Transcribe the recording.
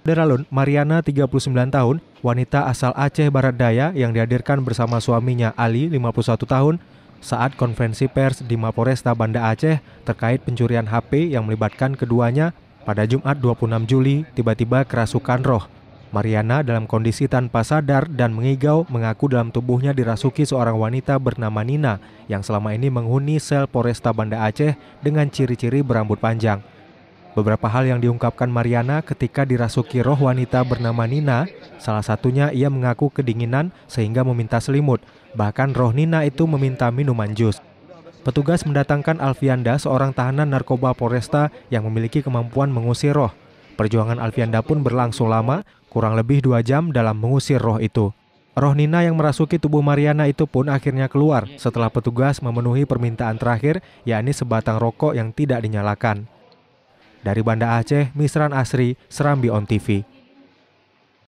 Deralun Mariana 39 tahun, wanita asal Aceh Barat Daya yang dihadirkan bersama suaminya Ali 51 tahun saat konferensi pers di Mapolresta Banda Aceh terkait pencurian HP yang melibatkan keduanya pada Jumat 26 Juli tiba-tiba kerasukan roh. Mariana dalam kondisi tanpa sadar dan mengigau mengaku dalam tubuhnya dirasuki seorang wanita bernama Nina yang selama ini menghuni sel Polresta Banda Aceh dengan ciri-ciri berambut panjang. Beberapa hal yang diungkapkan Mariana ketika dirasuki roh wanita bernama Nina, salah satunya ia mengaku kedinginan sehingga meminta selimut. Bahkan roh Nina itu meminta minuman jus. Petugas mendatangkan Alfianda, seorang tahanan narkoba Polresta yang memiliki kemampuan mengusir roh. Perjuangan Alfianda pun berlangsung lama, kurang lebih dua jam dalam mengusir roh itu. Roh Nina yang merasuki tubuh Mariana itu pun akhirnya keluar setelah petugas memenuhi permintaan terakhir, yakni sebatang rokok yang tidak dinyalakan. Dari Banda Aceh, Misran Asri, Serambi On TV.